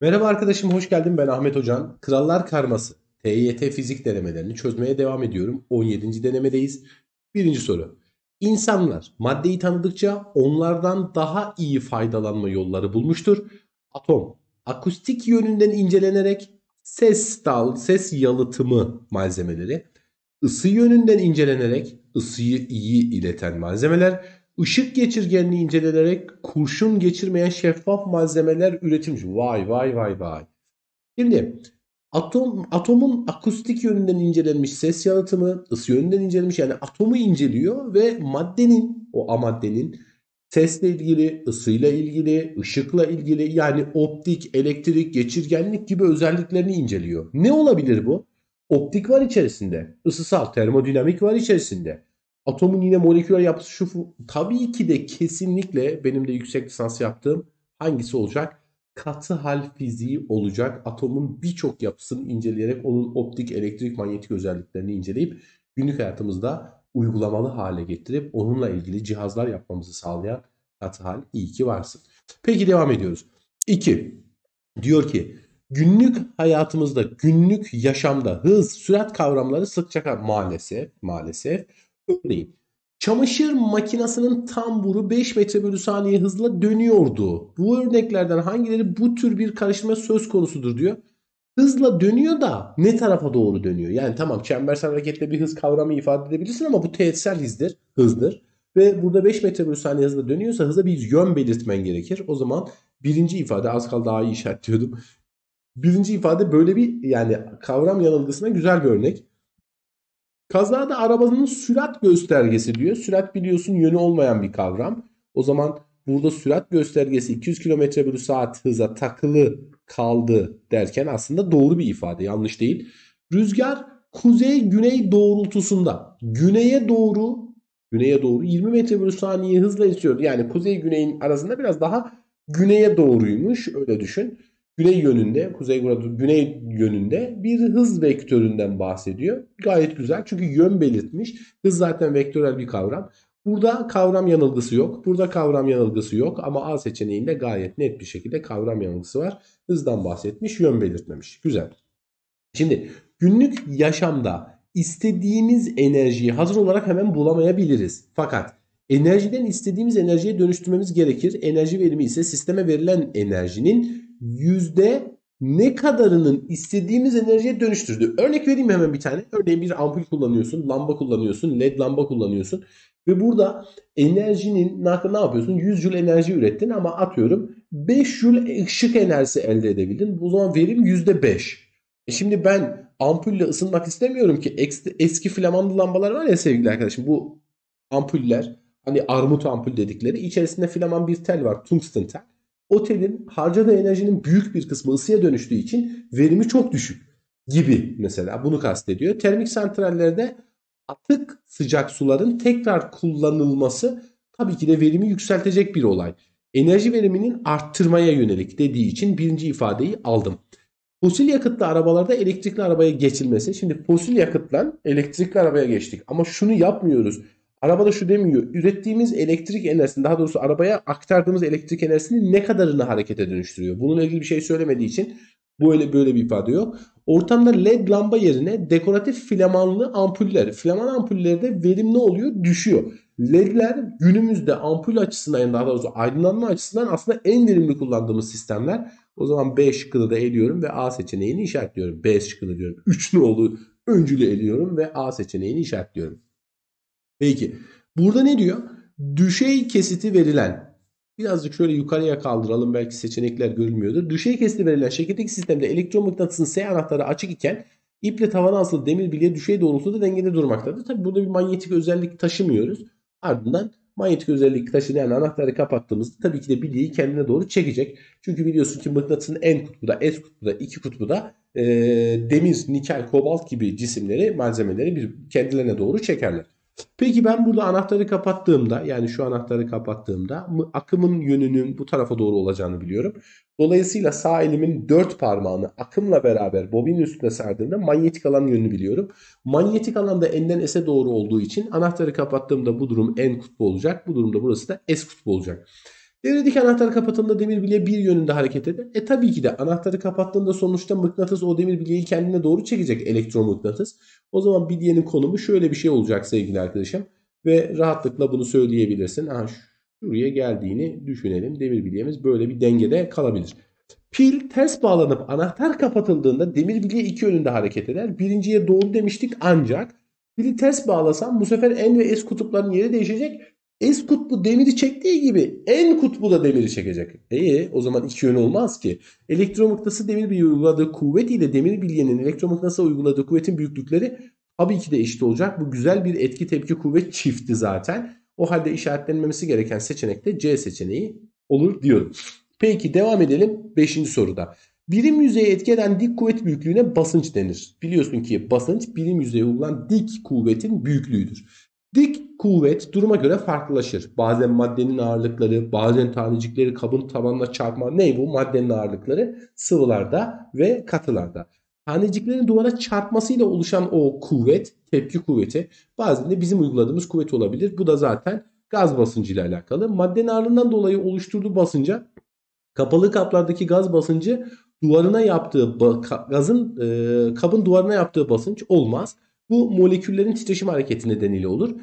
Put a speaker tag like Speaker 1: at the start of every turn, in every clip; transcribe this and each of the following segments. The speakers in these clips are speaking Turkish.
Speaker 1: Merhaba arkadaşım hoş geldin ben Ahmet Hocan. Krallar Karması TYT fizik denemelerini çözmeye devam ediyorum. 17. denemedeyiz. Birinci soru. İnsanlar maddeyi tanıdıkça onlardan daha iyi faydalanma yolları bulmuştur. Atom akustik yönünden incelenerek ses dal, ses yalıtımı malzemeleri, ısı yönünden incelenerek ısıyı iyi ileten malzemeler, ışık geçirgenliği incelenerek kurşun geçirmeyen şeffaf malzemeler üretilmiş. Vay vay vay vay. Şimdi atom atomun akustik yönünden incelenmiş ses yalıtımı, ısı yönünden incelenmiş yani atomu inceliyor ve maddenin o A maddenin sesle ilgili, ısıyla ilgili, ışıkla ilgili yani optik, elektrik, geçirgenlik gibi özelliklerini inceliyor. Ne olabilir bu? Optik var içerisinde, ısısal, termodinamik var içerisinde. Atomun yine moleküler yapısı şu tabii ki de kesinlikle benim de yüksek lisans yaptığım hangisi olacak? Katı hal fiziği olacak. Atomun birçok yapısını inceleyerek onun optik, elektrik, manyetik özelliklerini inceleyip günlük hayatımızda uygulamalı hale getirip onunla ilgili cihazlar yapmamızı sağlayan katı hal iyi ki varsın. Peki devam ediyoruz. 2. Diyor ki günlük hayatımızda, günlük yaşamda hız, sürat kavramları sıkça maalesef, maalesef Örneğin çamaşır makinesinin tamburu 5 metre bölü saniye hızla dönüyordu. Bu örneklerden hangileri bu tür bir karışma söz konusudur diyor. Hızla dönüyor da ne tarafa doğru dönüyor? Yani tamam çembersel hareketle bir hız kavramı ifade edebilirsin ama bu teğetsel hızdır, hızdır. Ve burada 5 metre bölü saniye hızla dönüyorsa hıza bir yön belirtmen gerekir. O zaman birinci ifade az kaldı daha iyi işaretliyordum. Birinci ifade böyle bir yani kavram yanılgısına güzel bir örnek. Kazada arabanın sürat göstergesi diyor. Sürat biliyorsun yönü olmayan bir kavram. O zaman burada sürat göstergesi 200 km bölü saat hıza takılı kaldı derken aslında doğru bir ifade yanlış değil. Rüzgar kuzey güney doğrultusunda güneye doğru güneye doğru 20 metre bölü saniye hızla esiyor. Yani kuzey güneyin arasında biraz daha güneye doğruymuş öyle düşün güney yönünde, kuzey güney yönünde bir hız vektöründen bahsediyor. Gayet güzel çünkü yön belirtmiş. Hız zaten vektörel bir kavram. Burada kavram yanılgısı yok. Burada kavram yanılgısı yok ama A seçeneğinde gayet net bir şekilde kavram yanılgısı var. Hızdan bahsetmiş, yön belirtmemiş. Güzel. Şimdi günlük yaşamda istediğimiz enerjiyi hazır olarak hemen bulamayabiliriz. Fakat enerjiden istediğimiz enerjiye dönüştürmemiz gerekir. Enerji verimi ise sisteme verilen enerjinin yüzde ne kadarının istediğimiz enerjiye dönüştürdü. Örnek vereyim hemen bir tane. Örneğin bir ampul kullanıyorsun, lamba kullanıyorsun, led lamba kullanıyorsun. Ve burada enerjinin ne yapıyorsun? 100 jül enerji ürettin ama atıyorum 5 jül ışık enerjisi elde edebildin. Bu zaman verim %5. E şimdi ben ampulle ısınmak istemiyorum ki. Eski flamanlı lambalar var ya sevgili arkadaşım. Bu ampuller hani armut ampul dedikleri. içerisinde flaman bir tel var. Tungsten tel otelin harcadığı enerjinin büyük bir kısmı ısıya dönüştüğü için verimi çok düşük gibi mesela bunu kastediyor. Termik santrallerde atık sıcak suların tekrar kullanılması tabii ki de verimi yükseltecek bir olay. Enerji veriminin arttırmaya yönelik dediği için birinci ifadeyi aldım. Fosil yakıtlı arabalarda elektrikli arabaya geçilmesi. Şimdi fosil yakıttan elektrikli arabaya geçtik ama şunu yapmıyoruz. Arabada şu demiyor. Ürettiğimiz elektrik enerjisini daha doğrusu arabaya aktardığımız elektrik enerjisini ne kadarını harekete dönüştürüyor? Bununla ilgili bir şey söylemediği için bu öyle böyle bir ifade yok. Ortamda led lamba yerine dekoratif filamanlı ampuller. Filaman ampulleri de verim ne oluyor? Düşüyor. LED'ler günümüzde ampul açısından yani daha doğrusu aydınlanma açısından aslında en verimli kullandığımız sistemler. O zaman B şıkkını da eliyorum ve A seçeneğini işaretliyorum. B şıkkını diyorum. Üçlü olduğu öncülü eliyorum ve A seçeneğini işaretliyorum. Peki burada ne diyor? Düşey kesiti verilen birazcık şöyle yukarıya kaldıralım belki seçenekler görülmüyordur. Düşey kesiti verilen şekildeki sistemde elektromıknatısın S anahtarı açık iken iple tavana asılı demir bilye düşey doğrultuda dengede durmaktadır. Tabi burada bir manyetik özellik taşımıyoruz. Ardından manyetik özellik taşıyan anahtarı kapattığımızda tabii ki de bilyeyi kendine doğru çekecek. Çünkü biliyorsun ki mıknatısın N kutbuda, S kutbuda, iki kutbuda e, demir, nikel, kobalt gibi cisimleri, malzemeleri bir kendilerine doğru çekerler. Peki ben burada anahtarı kapattığımda yani şu anahtarı kapattığımda akımın yönünün bu tarafa doğru olacağını biliyorum. Dolayısıyla sağ elimin dört parmağını akımla beraber bobinin üstüne sardığımda manyetik alan yönünü biliyorum. Manyetik alan da n'den s'e doğru olduğu için anahtarı kapattığımda bu durum n kutbu olacak. Bu durumda burası da s kutbu olacak. Devredik anahtar kapatıldığında demir bilye bir yönünde hareket eder. E tabii ki de anahtarı kapattığında sonuçta mıknatıs o demir bilyeyi kendine doğru çekecek elektromıknatıs. O zaman bilyenin konumu şöyle bir şey olacak sevgili arkadaşım. Ve rahatlıkla bunu söyleyebilirsin. Aha, şuraya geldiğini düşünelim. Demir bilyemiz böyle bir dengede kalabilir. Pil ters bağlanıp anahtar kapatıldığında demir bilye iki yönünde hareket eder. Birinciye doğru demiştik ancak pili ters bağlasam bu sefer N ve S kutuplarının yeri değişecek. S kutbu demiri çektiği gibi en kutbu da demiri çekecek. E o zaman iki yönü olmaz ki. Elektromıknası demir bir uyguladığı kuvvet ile demir bilyenin elektromıknasa uyguladığı kuvvetin büyüklükleri tabii ki de eşit olacak. Bu güzel bir etki tepki kuvvet çifti zaten. O halde işaretlenmemesi gereken seçenek de C seçeneği olur diyorum. Peki devam edelim 5. soruda. Birim yüzeye etki eden dik kuvvet büyüklüğüne basınç denir. Biliyorsun ki basınç birim yüzeye uygulanan dik kuvvetin büyüklüğüdür. Dik kuvvet duruma göre farklılaşır. Bazen maddenin ağırlıkları, bazen tanecikleri kabın tabanına çarpma. Ne bu? Maddenin ağırlıkları sıvılarda ve katılarda. Taneciklerin duvara çarpmasıyla oluşan o kuvvet, tepki kuvveti bazen de bizim uyguladığımız kuvvet olabilir. Bu da zaten gaz basıncıyla alakalı. Maddenin ağırlığından dolayı oluşturduğu basınca kapalı kaplardaki gaz basıncı duvarına yaptığı gazın e, kabın duvarına yaptığı basınç olmaz. Bu moleküllerin titreşim hareketi nedeniyle olur.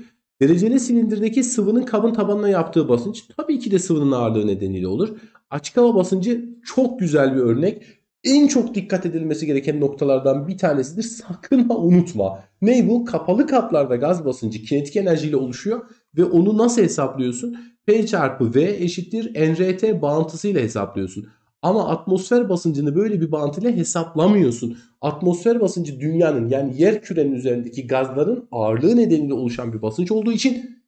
Speaker 1: Dereceli silindirdeki sıvının kabın tabanına yaptığı basınç tabii ki de sıvının ağırlığı nedeniyle olur. Açık hava basıncı çok güzel bir örnek. En çok dikkat edilmesi gereken noktalardan bir tanesidir. Sakın ha unutma. Ney bu? Kapalı kaplarda gaz basıncı kinetik enerjiyle oluşuyor ve onu nasıl hesaplıyorsun? P çarpı V eşittir NRT bağıntısıyla hesaplıyorsun. Ama atmosfer basıncını böyle bir bant ile hesaplamıyorsun. Atmosfer basıncı dünyanın yani yer kürenin üzerindeki gazların ağırlığı nedeniyle oluşan bir basınç olduğu için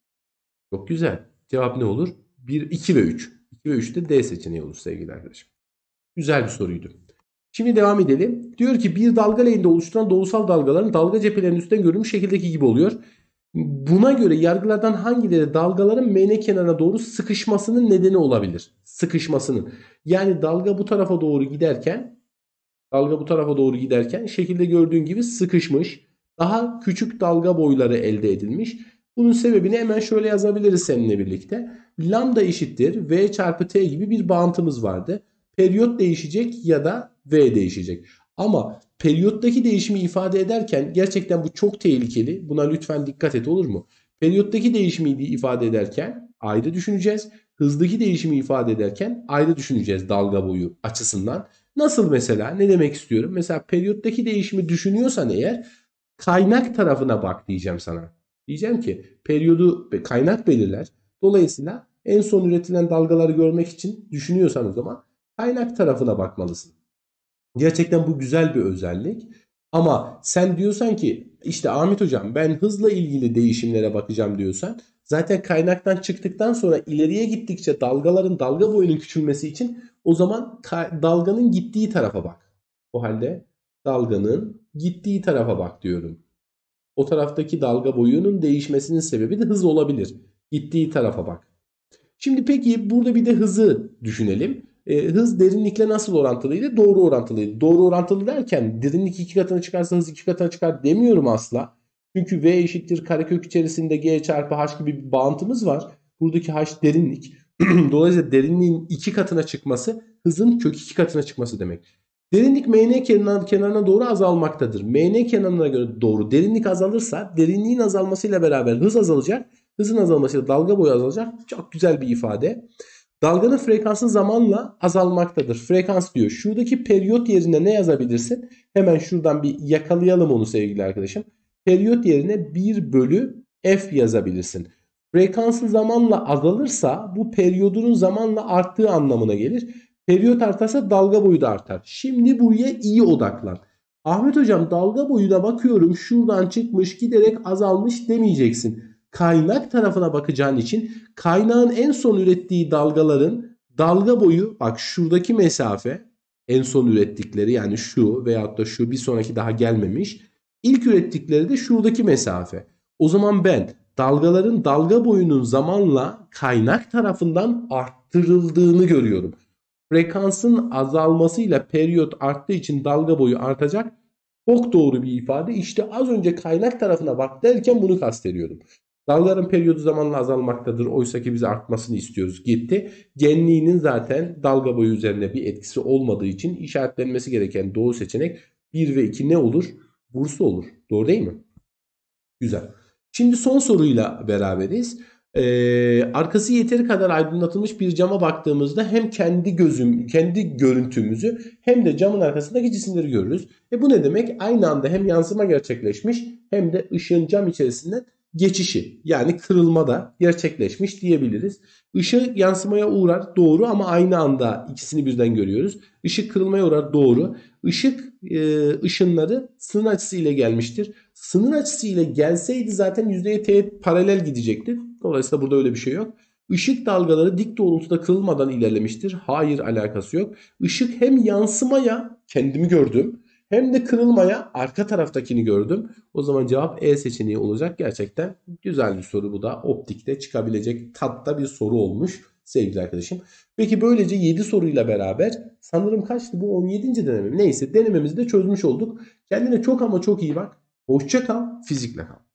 Speaker 1: çok güzel. Cevap ne olur? 1, 2 ve 3. 2 ve 3 de D seçeneği olur sevgili arkadaşım. Güzel bir soruydu. Şimdi devam edelim. Diyor ki bir dalga lehinde oluşturan doğusal dalgaların dalga cephelerinin üstten görülmüş şekildeki gibi oluyor. Buna göre yargılardan hangileri dalgaların mene kenarına doğru sıkışmasının nedeni olabilir? sıkışmasını. Yani dalga bu tarafa doğru giderken dalga bu tarafa doğru giderken şekilde gördüğün gibi sıkışmış. Daha küçük dalga boyları elde edilmiş. Bunun sebebini hemen şöyle yazabiliriz seninle birlikte. Lambda eşittir V çarpı T gibi bir bağıntımız vardı. Periyot değişecek ya da V değişecek. Ama periyottaki değişimi ifade ederken gerçekten bu çok tehlikeli. Buna lütfen dikkat et olur mu? Periyottaki değişimi ifade ederken ayrı düşüneceğiz hızdaki değişimi ifade ederken ayrı düşüneceğiz dalga boyu açısından. Nasıl mesela ne demek istiyorum? Mesela periyottaki değişimi düşünüyorsan eğer kaynak tarafına bak diyeceğim sana. Diyeceğim ki periyodu kaynak belirler. Dolayısıyla en son üretilen dalgaları görmek için düşünüyorsan o zaman kaynak tarafına bakmalısın. Gerçekten bu güzel bir özellik. Ama sen diyorsan ki işte Ahmet hocam ben hızla ilgili değişimlere bakacağım diyorsan zaten kaynaktan çıktıktan sonra ileriye gittikçe dalgaların dalga boyunun küçülmesi için o zaman dalganın gittiği tarafa bak. O halde dalganın gittiği tarafa bak diyorum. O taraftaki dalga boyunun değişmesinin sebebi de hız olabilir. Gittiği tarafa bak. Şimdi peki burada bir de hızı düşünelim e, hız derinlikle nasıl orantılıydı? Doğru orantılıydı. Doğru orantılı derken derinlik iki katına çıkarsa hız iki katına çıkar demiyorum asla. Çünkü V eşittir karekök içerisinde G çarpı H gibi bir bağıntımız var. Buradaki H derinlik. Dolayısıyla derinliğin iki katına çıkması hızın kök iki katına çıkması demek. Derinlik MN kenarına doğru azalmaktadır. MN kenarına göre doğru derinlik azalırsa derinliğin azalmasıyla beraber hız azalacak. Hızın azalmasıyla dalga boyu azalacak. Çok güzel bir ifade. Dalganın frekansı zamanla azalmaktadır. Frekans diyor. Şuradaki periyot yerine ne yazabilirsin? Hemen şuradan bir yakalayalım onu sevgili arkadaşım. Periyot yerine 1 bölü f yazabilirsin. Frekansı zamanla azalırsa bu periyodunun zamanla arttığı anlamına gelir. Periyot artarsa dalga boyu da artar. Şimdi buraya iyi odaklan. Ahmet hocam dalga boyuna bakıyorum şuradan çıkmış giderek azalmış demeyeceksin kaynak tarafına bakacağın için kaynağın en son ürettiği dalgaların dalga boyu bak şuradaki mesafe en son ürettikleri yani şu veyahut da şu bir sonraki daha gelmemiş. İlk ürettikleri de şuradaki mesafe. O zaman ben dalgaların dalga boyunun zamanla kaynak tarafından arttırıldığını görüyorum. Frekansın azalmasıyla periyot arttığı için dalga boyu artacak. Çok doğru bir ifade. İşte az önce kaynak tarafına bak derken bunu kastediyorum. Dalların periyodu zamanla azalmaktadır. Oysa ki biz artmasını istiyoruz. Gitti. Genliğinin zaten dalga boyu üzerinde bir etkisi olmadığı için işaretlenmesi gereken doğru seçenek 1 ve 2 ne olur? Bursa olur. Doğru değil mi? Güzel. Şimdi son soruyla beraberiz. Ee, arkası yeteri kadar aydınlatılmış bir cama baktığımızda hem kendi gözüm, kendi görüntümüzü hem de camın arkasındaki cisimleri görürüz. E bu ne demek? Aynı anda hem yansıma gerçekleşmiş hem de ışığın cam içerisinden geçişi yani kırılma da gerçekleşmiş diyebiliriz. Işık yansımaya uğrar doğru ama aynı anda ikisini birden görüyoruz. Işık kırılmaya uğrar doğru. Işık e, ışınları sınır açısı ile gelmiştir. Sınır açısı ile gelseydi zaten yüzdeye teğet paralel gidecekti. Dolayısıyla burada öyle bir şey yok. Işık dalgaları dik doğrultuda kırılmadan ilerlemiştir. Hayır alakası yok. Işık hem yansımaya kendimi gördüm hem de kırılmaya arka taraftakini gördüm. O zaman cevap E seçeneği olacak. Gerçekten güzel bir soru bu da. Optikte çıkabilecek tatta bir soru olmuş sevgili arkadaşım. Peki böylece 7 soruyla beraber sanırım kaçtı bu 17. deneme. Neyse denememizi de çözmüş olduk. Kendine çok ama çok iyi bak. Hoşça kal, fizikle kal.